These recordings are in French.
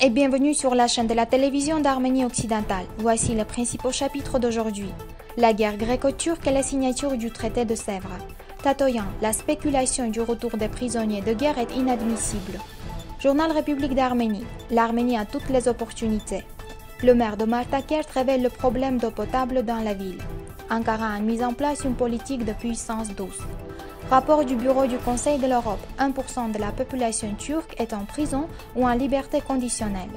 et bienvenue sur la chaîne de la télévision d'Arménie occidentale. Voici les principaux chapitres d'aujourd'hui. La guerre gréco-turque et la signature du traité de Sèvres. Tatoyan, la spéculation du retour des prisonniers de guerre est inadmissible. Journal République d'Arménie, l'Arménie a toutes les opportunités. Le maire de Martakert révèle le problème d'eau potable dans la ville. Ankara a mis en place une politique de puissance douce. Rapport du Bureau du Conseil de l'Europe, 1% de la population turque est en prison ou en liberté conditionnelle.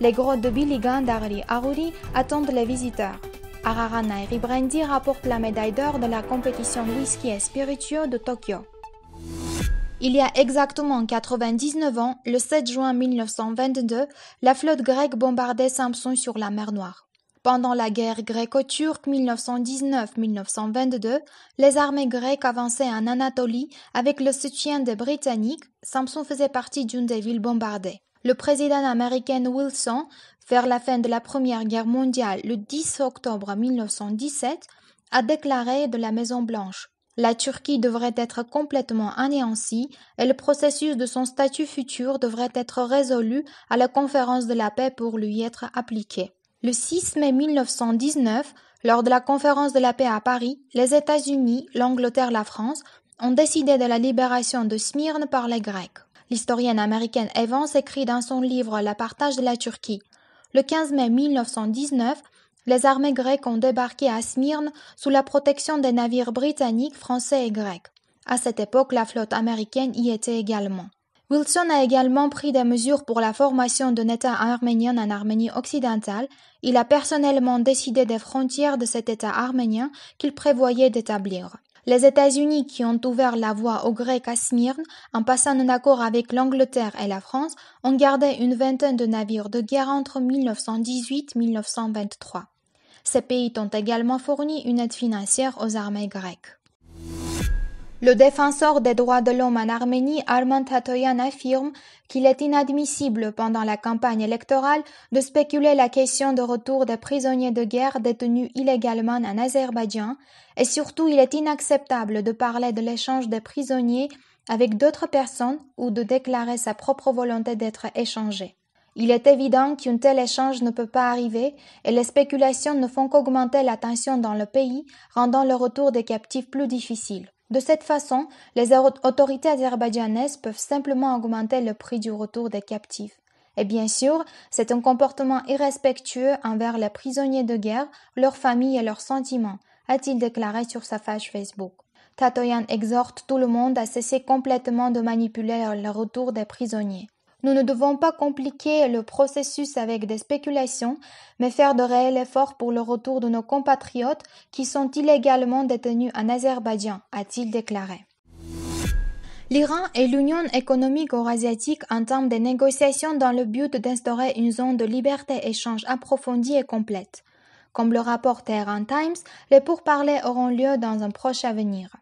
Les grottes de Biligan d'Arli Aruri attendent les visiteurs. Ararana Ribrendi rapporte la médaille d'or de la compétition whisky et spiritueux de Tokyo. Il y a exactement 99 ans, le 7 juin 1922, la flotte grecque bombardait Samson sur la mer Noire. Pendant la guerre gréco-turque 1919-1922, les armées grecques avançaient en Anatolie avec le soutien des Britanniques. Samson faisait partie d'une des villes bombardées. Le président américain Wilson, vers la fin de la Première Guerre mondiale, le 10 octobre 1917, a déclaré de la Maison-Blanche La Turquie devrait être complètement anéantie et le processus de son statut futur devrait être résolu à la conférence de la paix pour lui être appliqué. Le 6 mai 1919, lors de la conférence de la paix à Paris, les États-Unis, l'Angleterre, la France ont décidé de la libération de Smyrne par les Grecs. L'historienne américaine Evans écrit dans son livre La partage de la Turquie. Le 15 mai 1919, les armées grecques ont débarqué à Smyrne sous la protection des navires britanniques, français et grecs. À cette époque, la flotte américaine y était également. Wilson a également pris des mesures pour la formation d'un État arménien en Arménie occidentale. Il a personnellement décidé des frontières de cet État arménien qu'il prévoyait d'établir. Les États-Unis, qui ont ouvert la voie aux Grecs à Smyrne en passant un accord avec l'Angleterre et la France, ont gardé une vingtaine de navires de guerre entre 1918 et 1923. Ces pays ont également fourni une aide financière aux armées grecques. Le défenseur des droits de l'homme en Arménie, Armand Tatoyan, affirme qu'il est inadmissible pendant la campagne électorale de spéculer la question de retour des prisonniers de guerre détenus illégalement en Azerbaïdjan, et surtout il est inacceptable de parler de l'échange des prisonniers avec d'autres personnes ou de déclarer sa propre volonté d'être échangé. Il est évident qu'un tel échange ne peut pas arriver et les spéculations ne font qu'augmenter la tension dans le pays, rendant le retour des captifs plus difficile. De cette façon, les autorités azerbaïdjanaises peuvent simplement augmenter le prix du retour des captifs. Et bien sûr, c'est un comportement irrespectueux envers les prisonniers de guerre, leurs familles et leurs sentiments, a-t-il déclaré sur sa page Facebook. Tatoyan exhorte tout le monde à cesser complètement de manipuler le retour des prisonniers. Nous ne devons pas compliquer le processus avec des spéculations, mais faire de réels efforts pour le retour de nos compatriotes qui sont illégalement détenus en Azerbaïdjan, a-t-il déclaré. L'Iran et l'Union économique eurasiatique entament des négociations dans le but d'instaurer une zone de liberté-échange approfondie et complète. Comme le rapport Tehran Times, les pourparlers auront lieu dans un proche avenir.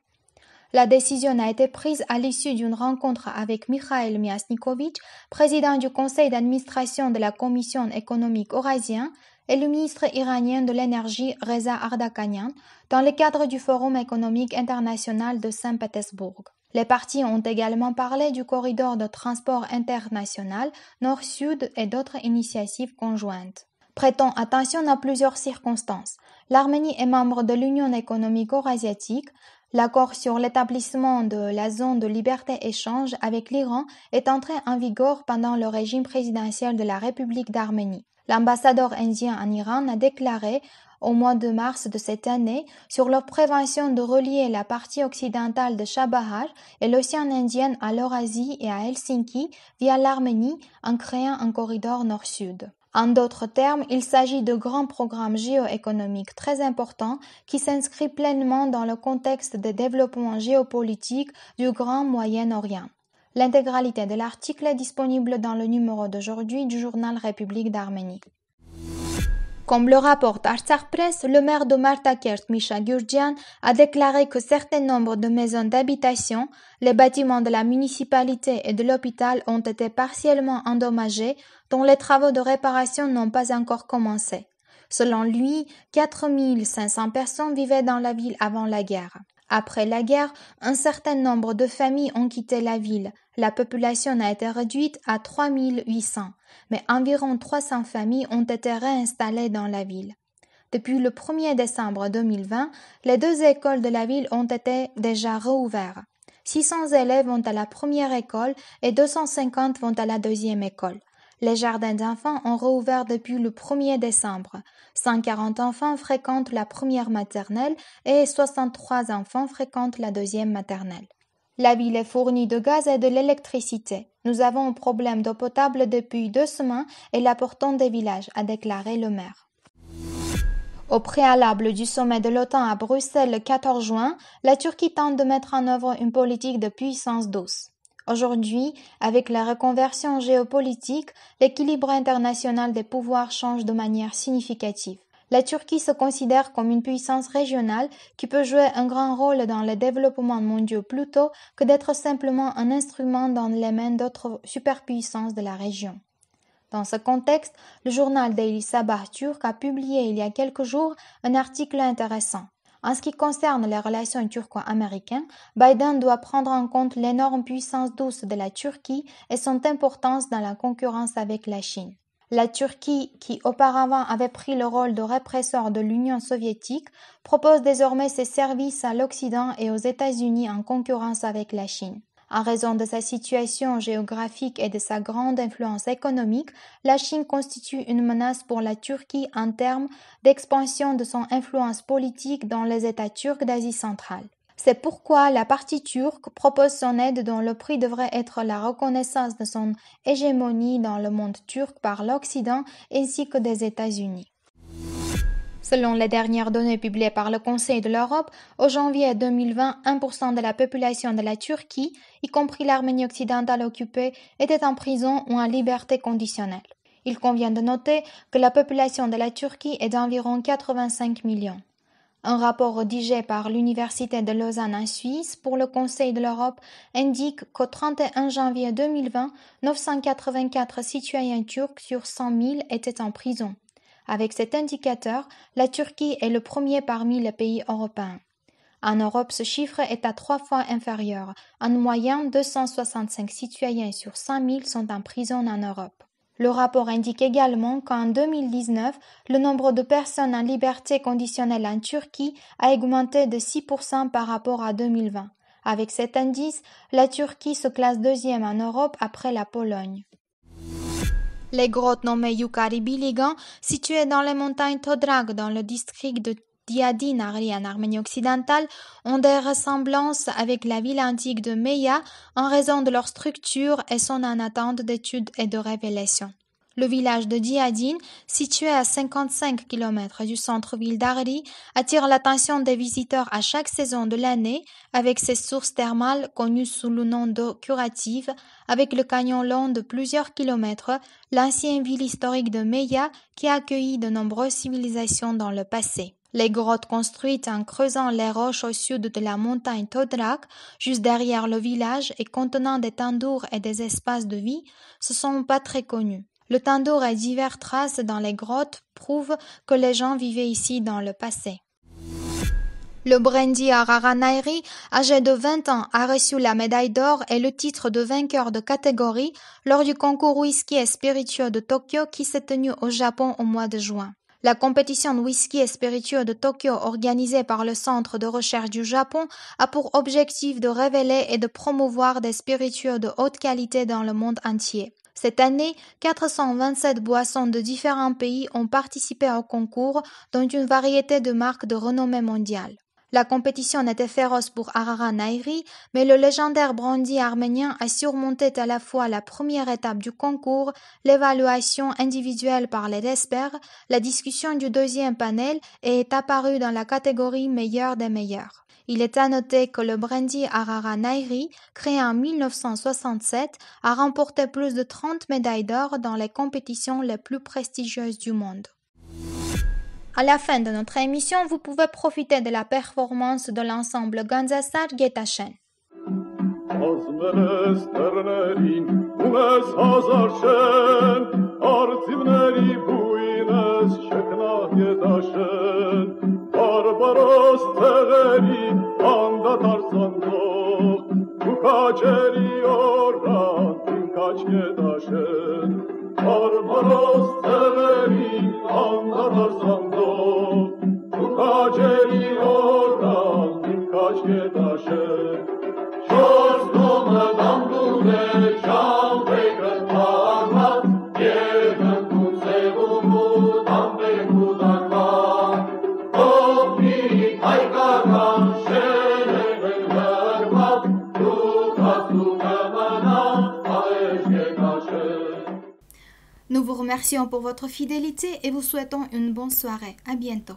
La décision a été prise à l'issue d'une rencontre avec Mikhail Miasnikovitch, président du conseil d'administration de la Commission économique eurasienne, et le ministre iranien de l'énergie Reza Ardakanian dans le cadre du Forum économique international de Saint-Pétersbourg. Les parties ont également parlé du corridor de transport international Nord-Sud et d'autres initiatives conjointes. Prêtons attention à plusieurs circonstances l'Arménie est membre de l'Union économique eurasiatique. L'accord sur l'établissement de la zone de liberté-échange avec l'Iran est entré en vigueur pendant le régime présidentiel de la République d'Arménie. L'ambassadeur indien en Iran a déclaré au mois de mars de cette année sur leur prévention de relier la partie occidentale de Chabahar et l'océan Indien à l'Eurasie et à Helsinki via l'Arménie en créant un corridor nord-sud. En d'autres termes, il s'agit de grands programmes géoéconomiques très importants qui s'inscrivent pleinement dans le contexte des développements géopolitiques du Grand Moyen-Orient. L'intégralité de l'article est disponible dans le numéro d'aujourd'hui du journal République d'Arménie. Comme le rapporte Artsakh Press, le maire de Martakert, Misha Gurdjian, a déclaré que certains nombres de maisons d'habitation, les bâtiments de la municipalité et de l'hôpital ont été partiellement endommagés dont les travaux de réparation n'ont pas encore commencé. Selon lui, 4500 personnes vivaient dans la ville avant la guerre. Après la guerre, un certain nombre de familles ont quitté la ville. La population a été réduite à 3800, mais environ 300 familles ont été réinstallées dans la ville. Depuis le 1er décembre 2020, les deux écoles de la ville ont été déjà Six 600 élèves vont à la première école et 250 vont à la deuxième école. Les jardins d'enfants ont rouvert depuis le 1er décembre. 140 enfants fréquentent la première maternelle et 63 enfants fréquentent la deuxième maternelle. La ville est fournie de gaz et de l'électricité. Nous avons un problème d'eau potable depuis deux semaines et portant des villages, a déclaré le maire. Au préalable du sommet de l'OTAN à Bruxelles le 14 juin, la Turquie tente de mettre en œuvre une politique de puissance douce. Aujourd'hui, avec la reconversion géopolitique, l'équilibre international des pouvoirs change de manière significative. La Turquie se considère comme une puissance régionale qui peut jouer un grand rôle dans le développement mondial plutôt que d'être simplement un instrument dans les mains d'autres superpuissances de la région. Dans ce contexte, le journal Daily Sabah a publié il y a quelques jours un article intéressant. En ce qui concerne les relations turco-américaines, Biden doit prendre en compte l'énorme puissance douce de la Turquie et son importance dans la concurrence avec la Chine. La Turquie, qui auparavant avait pris le rôle de répresseur de l'Union soviétique, propose désormais ses services à l'Occident et aux États-Unis en concurrence avec la Chine. En raison de sa situation géographique et de sa grande influence économique, la Chine constitue une menace pour la Turquie en termes d'expansion de son influence politique dans les États turcs d'Asie centrale. C'est pourquoi la partie turque propose son aide dont le prix devrait être la reconnaissance de son hégémonie dans le monde turc par l'Occident ainsi que des États-Unis. Selon les dernières données publiées par le Conseil de l'Europe, au janvier 2020, 1% de la population de la Turquie, y compris l'Arménie occidentale occupée, était en prison ou en liberté conditionnelle. Il convient de noter que la population de la Turquie est d'environ 85 millions. Un rapport rédigé par l'Université de Lausanne en Suisse pour le Conseil de l'Europe indique qu'au 31 janvier 2020, 984 citoyens turcs sur 100 000 étaient en prison. Avec cet indicateur, la Turquie est le premier parmi les pays européens. En Europe, ce chiffre est à trois fois inférieur. En moyenne, 265 citoyens sur 000 sont en prison en Europe. Le rapport indique également qu'en 2019, le nombre de personnes en liberté conditionnelle en Turquie a augmenté de 6% par rapport à 2020. Avec cet indice, la Turquie se classe deuxième en Europe après la Pologne. Les grottes nommées Yukari-Biligan, situées dans les montagnes Todrag dans le district de Diadin, en Arménie occidentale, ont des ressemblances avec la ville antique de Meia en raison de leur structure et sont en attente d'études et de révélations. Le village de Diadine, situé à 55 km du centre-ville d'Ari, attire l'attention des visiteurs à chaque saison de l'année avec ses sources thermales connues sous le nom d'eau curative, avec le canyon long de plusieurs kilomètres, l'ancienne ville historique de Meia qui a accueilli de nombreuses civilisations dans le passé. Les grottes construites en creusant les roches au sud de la montagne Todrak, juste derrière le village et contenant des tandours et des espaces de vie, se sont pas très connues. Le tandoor et diverses traces dans les grottes prouvent que les gens vivaient ici dans le passé. Le Arara Nairi, âgé de 20 ans, a reçu la médaille d'or et le titre de vainqueur de catégorie lors du concours whisky et spiritueux de Tokyo qui s'est tenu au Japon au mois de juin. La compétition de whisky et spiritueux de Tokyo organisée par le Centre de recherche du Japon a pour objectif de révéler et de promouvoir des spiritueux de haute qualité dans le monde entier. Cette année, 427 boissons de différents pays ont participé au concours, dont une variété de marques de renommée mondiale. La compétition était féroce pour Arara Nairi, mais le légendaire brandy arménien a surmonté à la fois la première étape du concours, l'évaluation individuelle par les experts, la discussion du deuxième panel et est apparu dans la catégorie meilleur des meilleurs. Il est à noter que le brandy Arara Nairi, créé en 1967, a remporté plus de 30 médailles d'or dans les compétitions les plus prestigieuses du monde. À la fin de notre émission, vous pouvez profiter de la performance de l'ensemble Gansasar Getachen. Nous vous remercions pour votre fidélité et vous souhaitons une bonne soirée. À bientôt.